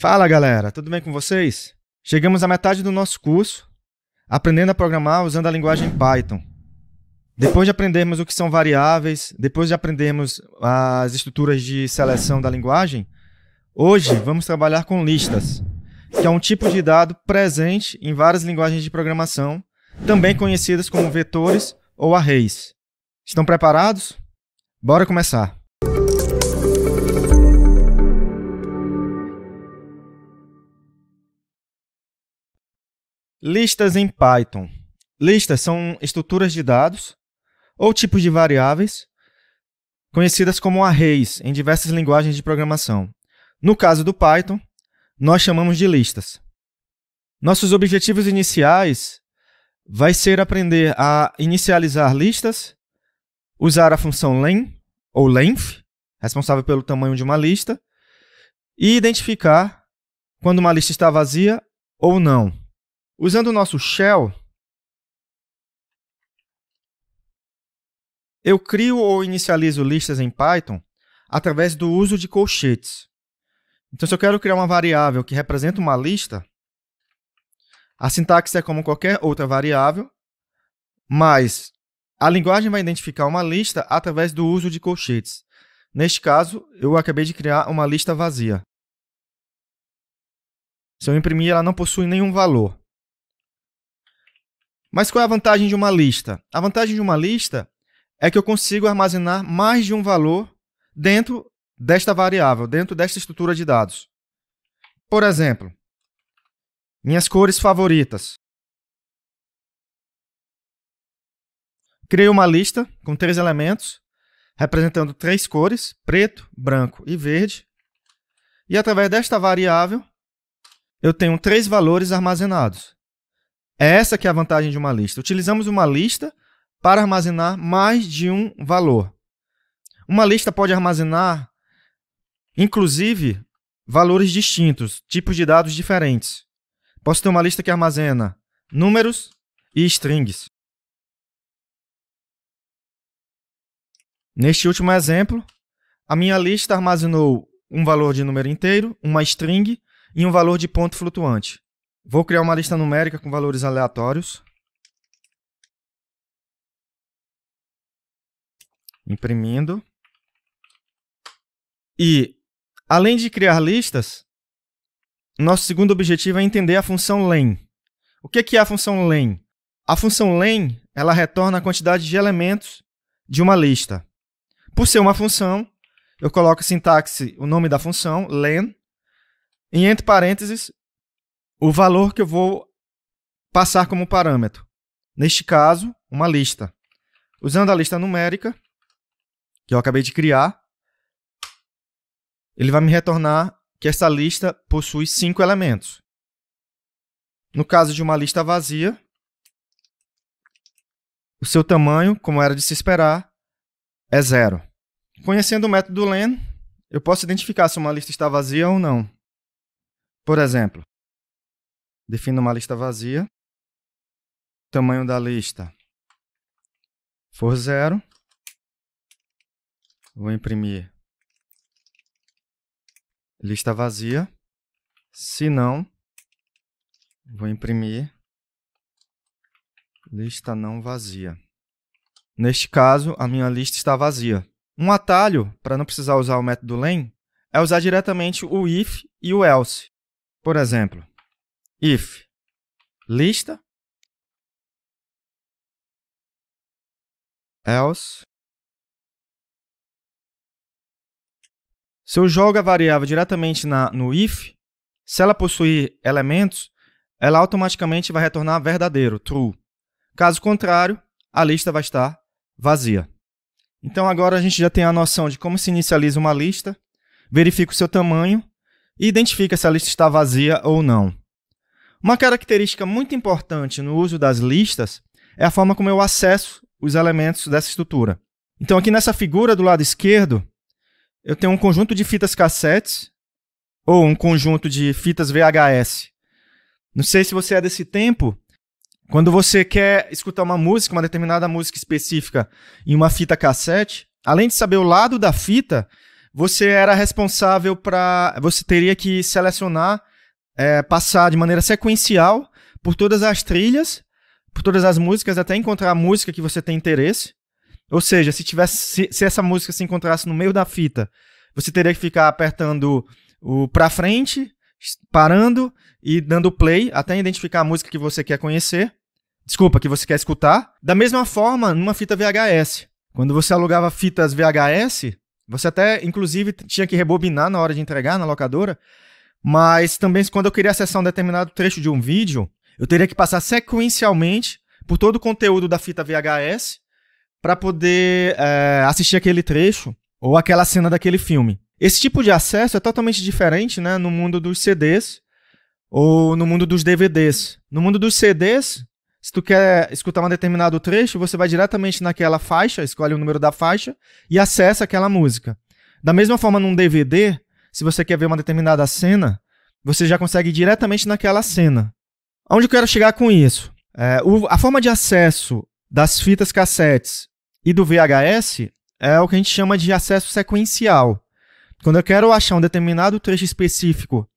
Fala galera, tudo bem com vocês? Chegamos à metade do nosso curso, aprendendo a programar usando a linguagem Python. Depois de aprendermos o que são variáveis, depois de aprendermos as estruturas de seleção da linguagem, hoje vamos trabalhar com listas, que é um tipo de dado presente em várias linguagens de programação, também conhecidas como vetores ou arrays. Estão preparados? Bora começar! Listas em Python. Listas são estruturas de dados ou tipos de variáveis conhecidas como arrays em diversas linguagens de programação. No caso do Python, nós chamamos de listas. Nossos objetivos iniciais vai ser aprender a inicializar listas, usar a função len ou length, responsável pelo tamanho de uma lista, e identificar quando uma lista está vazia ou não. Usando o nosso shell, eu crio ou inicializo listas em Python através do uso de colchetes. Então, se eu quero criar uma variável que representa uma lista, a sintaxe é como qualquer outra variável, mas a linguagem vai identificar uma lista através do uso de colchetes. Neste caso, eu acabei de criar uma lista vazia. Se eu imprimir, ela não possui nenhum valor. Mas qual é a vantagem de uma lista? A vantagem de uma lista é que eu consigo armazenar mais de um valor dentro desta variável, dentro desta estrutura de dados. Por exemplo, minhas cores favoritas. Criei uma lista com três elementos, representando três cores, preto, branco e verde. E através desta variável, eu tenho três valores armazenados. É essa que é a vantagem de uma lista. Utilizamos uma lista para armazenar mais de um valor. Uma lista pode armazenar, inclusive, valores distintos, tipos de dados diferentes. Posso ter uma lista que armazena números e strings. Neste último exemplo, a minha lista armazenou um valor de número inteiro, uma string e um valor de ponto flutuante. Vou criar uma lista numérica com valores aleatórios. Imprimindo. E, além de criar listas, nosso segundo objetivo é entender a função len. O que é a função len? A função len ela retorna a quantidade de elementos de uma lista. Por ser uma função, eu coloco a sintaxe, o nome da função, len, e entre parênteses, o valor que eu vou passar como parâmetro. Neste caso, uma lista. Usando a lista numérica, que eu acabei de criar, ele vai me retornar que essa lista possui cinco elementos. No caso de uma lista vazia, o seu tamanho, como era de se esperar, é zero. Conhecendo o método len, eu posso identificar se uma lista está vazia ou não. Por exemplo, Defino uma lista vazia. Tamanho da lista for zero. Vou imprimir lista vazia. Se não, vou imprimir lista não vazia. Neste caso, a minha lista está vazia. Um atalho para não precisar usar o método len é usar diretamente o if e o else. Por exemplo, if lista else Se eu jogo a variável diretamente na, no if, se ela possuir elementos, ela automaticamente vai retornar verdadeiro, true. Caso contrário, a lista vai estar vazia. Então agora a gente já tem a noção de como se inicializa uma lista, verifica o seu tamanho e identifica se a lista está vazia ou não. Uma característica muito importante no uso das listas é a forma como eu acesso os elementos dessa estrutura. Então, aqui nessa figura do lado esquerdo, eu tenho um conjunto de fitas cassetes ou um conjunto de fitas VHS. Não sei se você é desse tempo, quando você quer escutar uma música, uma determinada música específica, em uma fita cassete, além de saber o lado da fita, você era responsável para. Você teria que selecionar é, passar de maneira sequencial por todas as trilhas, por todas as músicas, até encontrar a música que você tem interesse. Ou seja, se tivesse se, se essa música se encontrasse no meio da fita, você teria que ficar apertando o para frente, parando e dando play até identificar a música que você quer conhecer. Desculpa, que você quer escutar. Da mesma forma, numa fita VHS. Quando você alugava fitas VHS, você até inclusive tinha que rebobinar na hora de entregar na locadora mas também quando eu queria acessar um determinado trecho de um vídeo, eu teria que passar sequencialmente por todo o conteúdo da fita VHS para poder é, assistir aquele trecho ou aquela cena daquele filme. Esse tipo de acesso é totalmente diferente né, no mundo dos CDs ou no mundo dos DVDs. No mundo dos CDs, se tu quer escutar um determinado trecho, você vai diretamente naquela faixa, escolhe o número da faixa e acessa aquela música. Da mesma forma, num DVD, se você quer ver uma determinada cena, você já consegue ir diretamente naquela cena. Onde eu quero chegar com isso? É, o, a forma de acesso das fitas cassetes e do VHS é o que a gente chama de acesso sequencial. Quando eu quero achar um determinado trecho específico,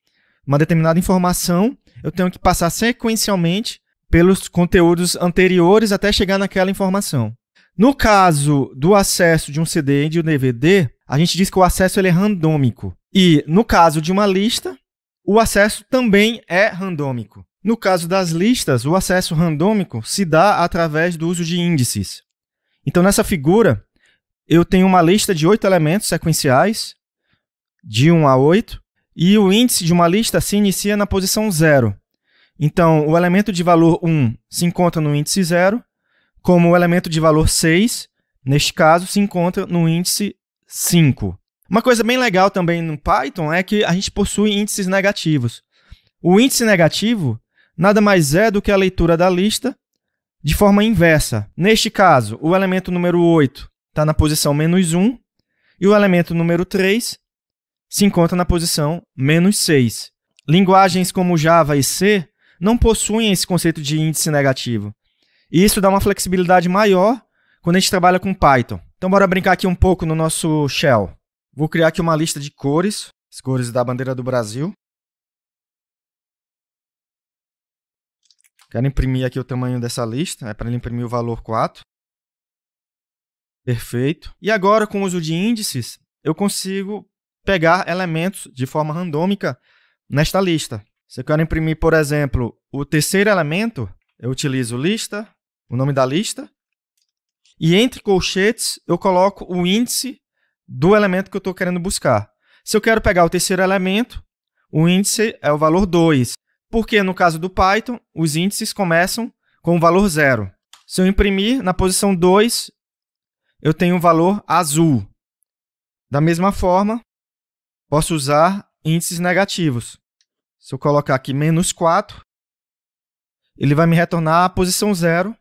uma determinada informação, eu tenho que passar sequencialmente pelos conteúdos anteriores até chegar naquela informação. No caso do acesso de um CD e de um DVD, a gente diz que o acesso é randômico. E, no caso de uma lista, o acesso também é randômico. No caso das listas, o acesso randômico se dá através do uso de índices. Então, nessa figura, eu tenho uma lista de oito elementos sequenciais, de 1 a 8, e o índice de uma lista se inicia na posição 0. Então, o elemento de valor 1 se encontra no índice 0, como o elemento de valor 6, neste caso, se encontra no índice 5. Uma coisa bem legal também no Python é que a gente possui índices negativos. O índice negativo nada mais é do que a leitura da lista de forma inversa. Neste caso, o elemento número 8 está na posição menos 1 e o elemento número 3 se encontra na posição menos 6. Linguagens como Java e C não possuem esse conceito de índice negativo. E isso dá uma flexibilidade maior quando a gente trabalha com Python. Então, bora brincar aqui um pouco no nosso shell. Vou criar aqui uma lista de cores, as cores da bandeira do Brasil. Quero imprimir aqui o tamanho dessa lista, é para ele imprimir o valor 4. Perfeito. E agora, com o uso de índices, eu consigo pegar elementos de forma randômica nesta lista. Se eu quero imprimir, por exemplo, o terceiro elemento, eu utilizo lista, o nome da lista, e entre colchetes eu coloco o índice do elemento que eu estou querendo buscar. Se eu quero pegar o terceiro elemento, o índice é o valor 2. Porque no caso do Python, os índices começam com o valor 0. Se eu imprimir na posição 2, eu tenho um valor azul. Da mesma forma, posso usar índices negativos. Se eu colocar aqui menos 4, ele vai me retornar a posição 0,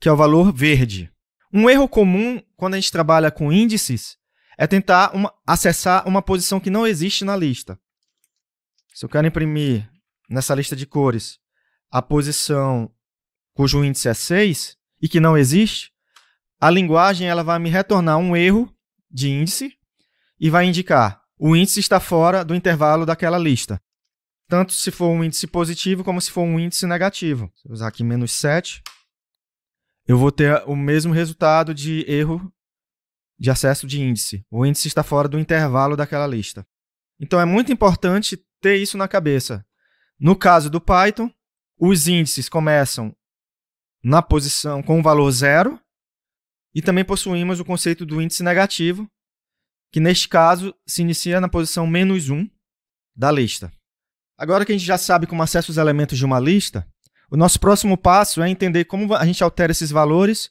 que é o valor verde. Um erro comum quando a gente trabalha com índices é tentar uma, acessar uma posição que não existe na lista. Se eu quero imprimir nessa lista de cores a posição cujo índice é 6 e que não existe, a linguagem ela vai me retornar um erro de índice e vai indicar o índice está fora do intervalo daquela lista. Tanto se for um índice positivo como se for um índice negativo. Vou usar aqui menos 7 eu vou ter o mesmo resultado de erro de acesso de índice. O índice está fora do intervalo daquela lista. Então é muito importante ter isso na cabeça. No caso do Python, os índices começam na posição com o valor zero e também possuímos o conceito do índice negativo, que neste caso se inicia na posição menos 1 da lista. Agora que a gente já sabe como acessa os elementos de uma lista, o nosso próximo passo é entender como a gente altera esses valores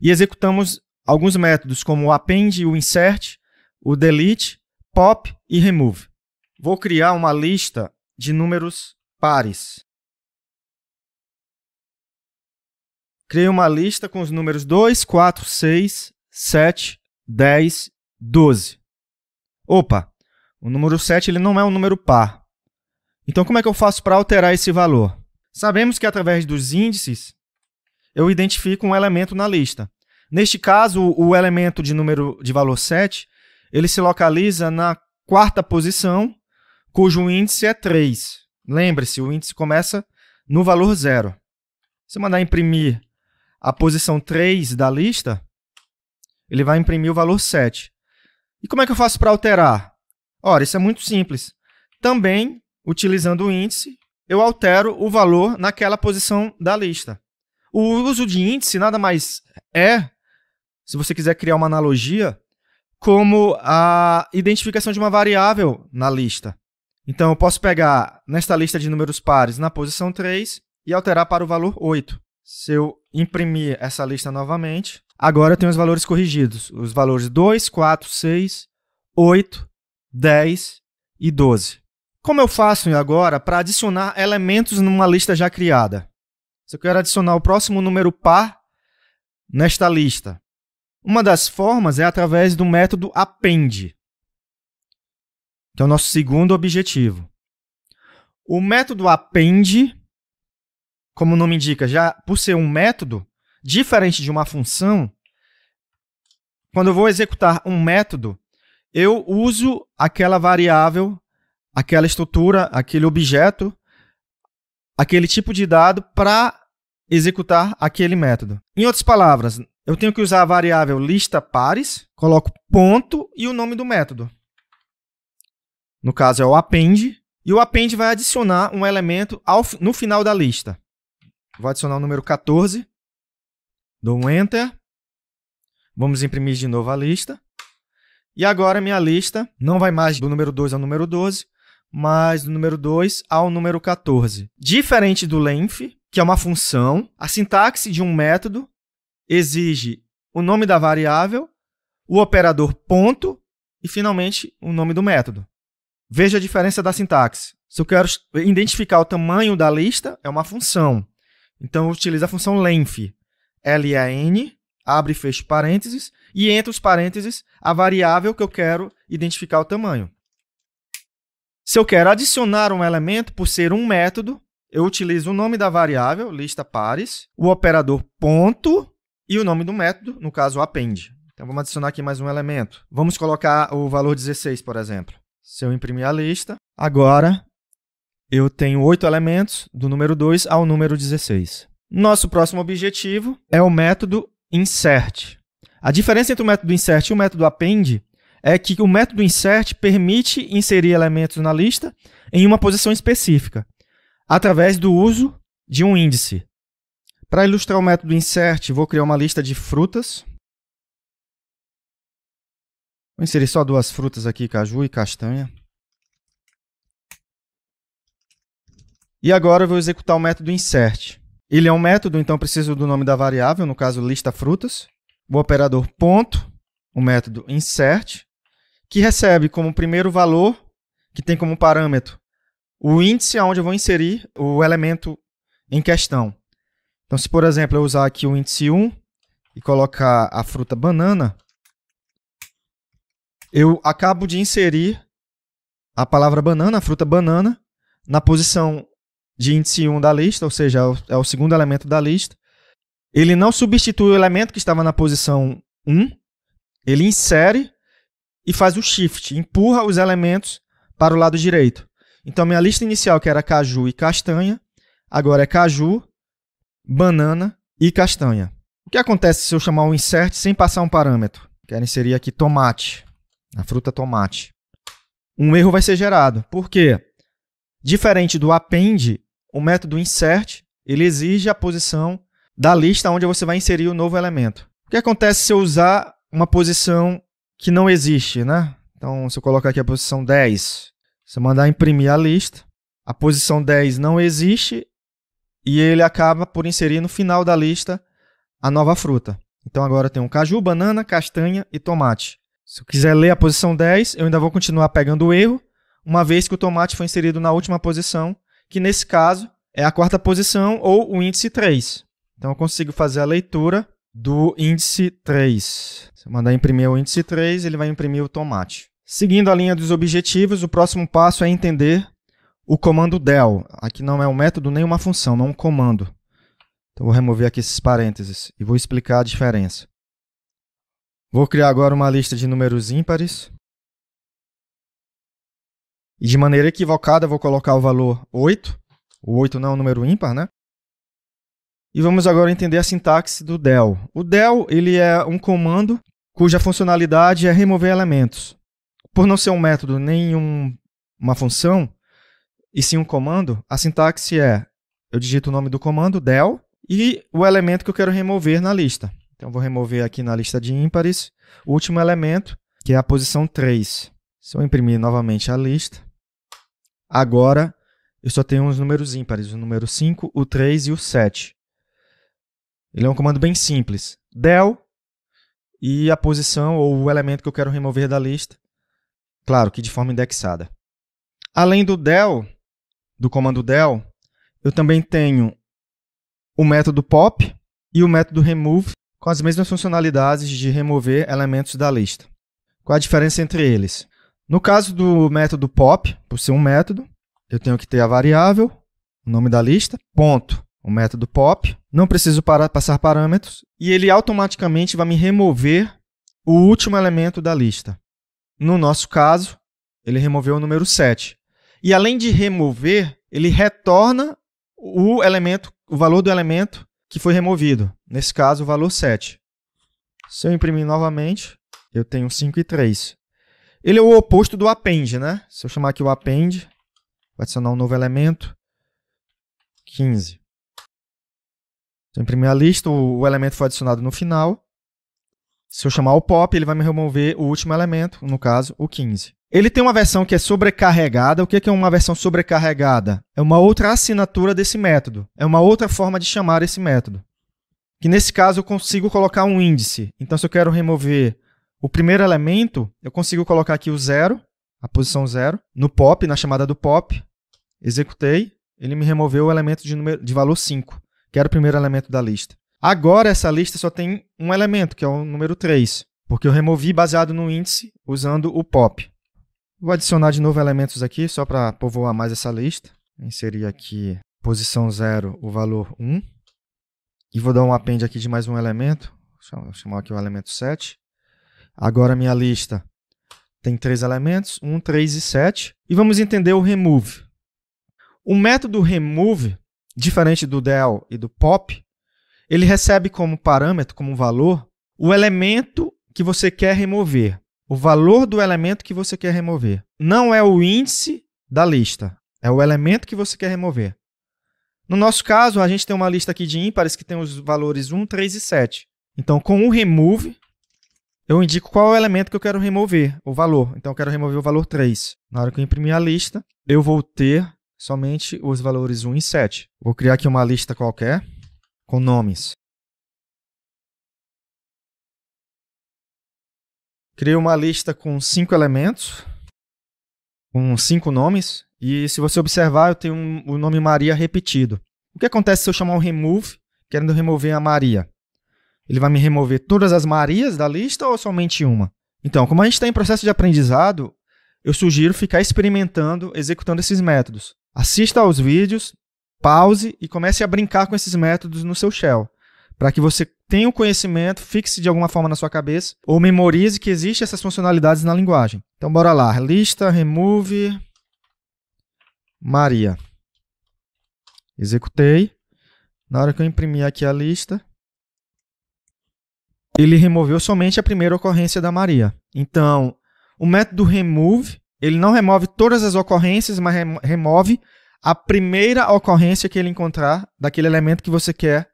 e executamos alguns métodos como o append, o insert, o delete, pop e remove. Vou criar uma lista de números pares. Criei uma lista com os números 2, 4, 6, 7, 10, 12. Opa, o número 7 ele não é um número par. Então, como é que eu faço para alterar esse valor? Sabemos que através dos índices eu identifico um elemento na lista. Neste caso, o elemento de número de valor 7, ele se localiza na quarta posição, cujo índice é 3. Lembre-se, o índice começa no valor 0. Se eu mandar imprimir a posição 3 da lista, ele vai imprimir o valor 7. E como é que eu faço para alterar? Ora, isso é muito simples. Também utilizando o índice, eu altero o valor naquela posição da lista. O uso de índice nada mais é, se você quiser criar uma analogia, como a identificação de uma variável na lista. Então, eu posso pegar nesta lista de números pares na posição 3 e alterar para o valor 8. Se eu imprimir essa lista novamente, agora eu tenho os valores corrigidos: os valores 2, 4, 6, 8, 10 e 12. Como eu faço agora para adicionar elementos numa lista já criada? Se eu quero adicionar o próximo número par nesta lista, uma das formas é através do método append, que é o nosso segundo objetivo. O método append, como o nome indica, já por ser um método, diferente de uma função, quando eu vou executar um método, eu uso aquela variável aquela estrutura, aquele objeto, aquele tipo de dado para executar aquele método. Em outras palavras, eu tenho que usar a variável lista pares, coloco ponto e o nome do método. No caso é o append, e o append vai adicionar um elemento ao, no final da lista. Vou adicionar o número 14, dou um enter, vamos imprimir de novo a lista. E agora minha lista não vai mais do número 2 ao número 12, mais do número 2 ao número 14. Diferente do length, que é uma função, a sintaxe de um método exige o nome da variável, o operador ponto e, finalmente, o nome do método. Veja a diferença da sintaxe. Se eu quero identificar o tamanho da lista, é uma função. Então, eu utilizo a função length, L-A-N, abre e fecha parênteses, e entre os parênteses a variável que eu quero identificar o tamanho. Se eu quero adicionar um elemento por ser um método, eu utilizo o nome da variável, lista pares, o operador ponto e o nome do método, no caso append. Então vamos adicionar aqui mais um elemento. Vamos colocar o valor 16, por exemplo. Se eu imprimir a lista, agora eu tenho oito elementos, do número 2 ao número 16. Nosso próximo objetivo é o método insert. A diferença entre o método insert e o método append é que o método insert permite inserir elementos na lista em uma posição específica, através do uso de um índice. Para ilustrar o método insert, vou criar uma lista de frutas. Vou inserir só duas frutas aqui, caju e castanha. E agora eu vou executar o método insert. Ele é um método, então preciso do nome da variável, no caso lista frutas. O operador ponto, o método insert que recebe como primeiro valor, que tem como parâmetro o índice aonde eu vou inserir o elemento em questão. Então, se por exemplo eu usar aqui o índice 1 e colocar a fruta banana, eu acabo de inserir a palavra banana, a fruta banana, na posição de índice 1 da lista, ou seja, é, é o segundo elemento da lista. Ele não substitui o elemento que estava na posição 1, ele insere e faz o shift, empurra os elementos para o lado direito. Então minha lista inicial que era caju e castanha, agora é caju, banana e castanha. O que acontece se eu chamar um insert sem passar um parâmetro? Quero inserir aqui tomate, a fruta tomate. Um erro vai ser gerado. Por quê? Diferente do append, o método insert, ele exige a posição da lista onde você vai inserir o novo elemento. O que acontece se eu usar uma posição que não existe, né? Então, se eu colocar aqui a posição 10, você mandar imprimir a lista, a posição 10 não existe e ele acaba por inserir no final da lista a nova fruta. Então agora tem um caju, banana, castanha e tomate. Se eu quiser ler a posição 10, eu ainda vou continuar pegando o erro, uma vez que o tomate foi inserido na última posição, que nesse caso é a quarta posição ou o índice 3. Então eu consigo fazer a leitura do índice 3. Se eu mandar imprimir o índice 3, ele vai imprimir o tomate. Seguindo a linha dos objetivos, o próximo passo é entender o comando del. Aqui não é um método nem uma função, é um comando. Então vou remover aqui esses parênteses e vou explicar a diferença. Vou criar agora uma lista de números ímpares. E de maneira equivocada vou colocar o valor 8. O 8 não é um número ímpar, né? E vamos agora entender a sintaxe do del. O del ele é um comando cuja funcionalidade é remover elementos. Por não ser um método nem um, uma função, e sim um comando, a sintaxe é: eu digito o nome do comando, del, e o elemento que eu quero remover na lista. Então, vou remover aqui na lista de ímpares o último elemento, que é a posição 3. Se eu imprimir novamente a lista, agora eu só tenho os números ímpares, o número 5, o 3 e o 7. Ele é um comando bem simples. del e a posição ou o elemento que eu quero remover da lista. Claro que de forma indexada. Além do del, do comando del, eu também tenho o método pop e o método remove com as mesmas funcionalidades de remover elementos da lista. Qual a diferença entre eles? No caso do método pop, por ser um método, eu tenho que ter a variável, o nome da lista, ponto, o método pop, não preciso para, passar parâmetros, e ele automaticamente vai me remover o último elemento da lista. No nosso caso, ele removeu o número 7. E além de remover, ele retorna o elemento, o valor do elemento que foi removido. Nesse caso, o valor 7. Se eu imprimir novamente, eu tenho 5 e 3. Ele é o oposto do append, né? Se eu chamar aqui o append, vou adicionar um novo elemento, 15. Então, em primeira a lista, o, o elemento foi adicionado no final. Se eu chamar o pop, ele vai me remover o último elemento, no caso, o 15. Ele tem uma versão que é sobrecarregada. O é que é uma versão sobrecarregada? É uma outra assinatura desse método. É uma outra forma de chamar esse método. Que nesse caso eu consigo colocar um índice. Então, se eu quero remover o primeiro elemento, eu consigo colocar aqui o zero, a posição zero, no pop, na chamada do pop. Executei, ele me removeu o elemento de, número, de valor 5 que era o primeiro elemento da lista. Agora essa lista só tem um elemento, que é o número 3, porque eu removi baseado no índice usando o pop. Vou adicionar de novo elementos aqui, só para povoar mais essa lista. Inserir aqui posição 0, o valor 1. E vou dar um append aqui de mais um elemento. Vou chamar aqui o elemento 7. Agora minha lista tem três elementos, 1, 3 e 7. E vamos entender o remove. O método remove diferente do del e do pop, ele recebe como parâmetro, como valor, o elemento que você quer remover. O valor do elemento que você quer remover. Não é o índice da lista, é o elemento que você quer remover. No nosso caso, a gente tem uma lista aqui de ímpares que tem os valores 1, 3 e 7. Então, com o remove, eu indico qual é o elemento que eu quero remover, o valor. Então, eu quero remover o valor 3. Na hora que eu imprimir a lista, eu vou ter somente os valores 1 e 7. Vou criar aqui uma lista qualquer com nomes. Criei uma lista com cinco elementos, com cinco nomes, e se você observar, eu tenho o um, nome Maria repetido. O que acontece se eu chamar o um remove, querendo remover a Maria? Ele vai me remover todas as Marias da lista ou somente uma? Então, como a gente está em processo de aprendizado, eu sugiro ficar experimentando, executando esses métodos. Assista aos vídeos, pause e comece a brincar com esses métodos no seu shell, para que você tenha o conhecimento, fixe de alguma forma na sua cabeça ou memorize que existem essas funcionalidades na linguagem. Então bora lá, lista remove Maria. Executei. Na hora que eu imprimi aqui a lista, ele removeu somente a primeira ocorrência da Maria. Então, o método remove ele não remove todas as ocorrências, mas remove a primeira ocorrência que ele encontrar daquele elemento que você quer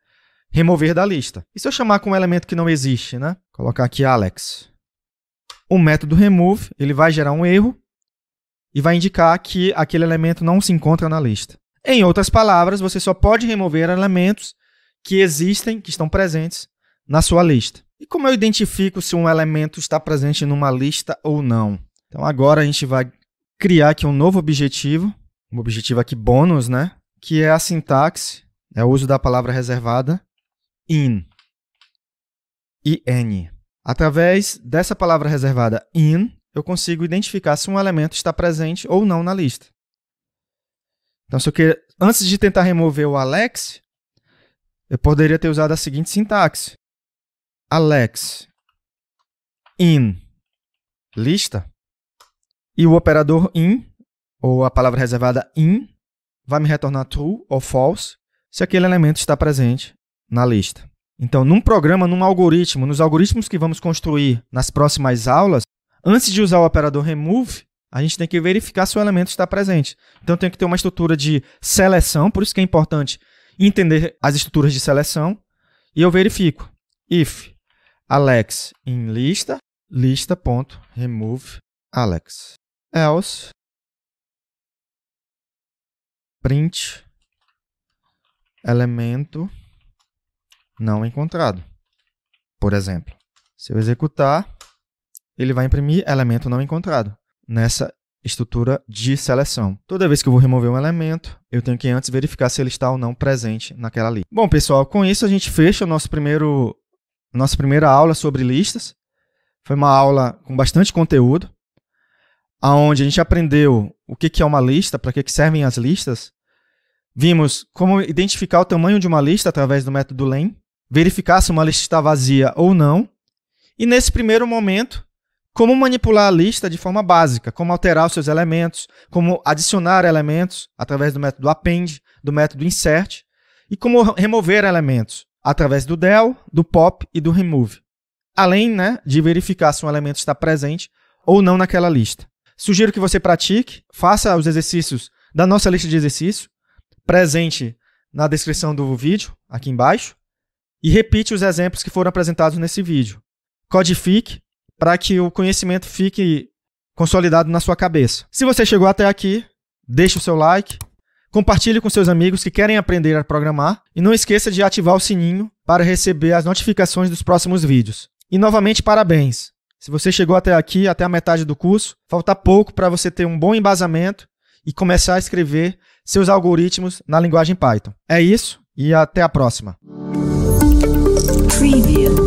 remover da lista. E se eu chamar com um elemento que não existe, né? Vou colocar aqui Alex. O método remove, ele vai gerar um erro e vai indicar que aquele elemento não se encontra na lista. Em outras palavras, você só pode remover elementos que existem, que estão presentes na sua lista. E como eu identifico se um elemento está presente numa lista ou não? Então agora a gente vai criar aqui um novo objetivo, um objetivo aqui bônus, né? Que é a sintaxe, é o uso da palavra reservada in. n. Através dessa palavra reservada in, eu consigo identificar se um elemento está presente ou não na lista. Então, se eu queira, antes de tentar remover o Alex, eu poderia ter usado a seguinte sintaxe: Alex in lista e o operador in, ou a palavra reservada in, vai me retornar true ou false se aquele elemento está presente na lista. Então, num programa, num algoritmo, nos algoritmos que vamos construir nas próximas aulas, antes de usar o operador remove, a gente tem que verificar se o elemento está presente. Então, tem que ter uma estrutura de seleção, por isso que é importante entender as estruturas de seleção. E eu verifico if Alex em lista, lista.remove Alex else print elemento não encontrado. Por exemplo, se eu executar, ele vai imprimir elemento não encontrado nessa estrutura de seleção. Toda vez que eu vou remover um elemento, eu tenho que antes verificar se ele está ou não presente naquela lista. Bom, pessoal, com isso a gente fecha o nosso primeiro nossa primeira aula sobre listas. Foi uma aula com bastante conteúdo aonde a gente aprendeu o que, que é uma lista, para que, que servem as listas. Vimos como identificar o tamanho de uma lista através do método LEM, verificar se uma lista está vazia ou não, e nesse primeiro momento, como manipular a lista de forma básica, como alterar os seus elementos, como adicionar elementos através do método append, do método insert, e como remover elementos através do del, do pop e do remove. Além né, de verificar se um elemento está presente ou não naquela lista. Sugiro que você pratique, faça os exercícios da nossa lista de exercícios, presente na descrição do vídeo, aqui embaixo, e repite os exemplos que foram apresentados nesse vídeo. Codifique para que o conhecimento fique consolidado na sua cabeça. Se você chegou até aqui, deixe o seu like, compartilhe com seus amigos que querem aprender a programar e não esqueça de ativar o sininho para receber as notificações dos próximos vídeos. E novamente parabéns! Se você chegou até aqui, até a metade do curso, falta pouco para você ter um bom embasamento e começar a escrever seus algoritmos na linguagem Python. É isso e até a próxima. Preview.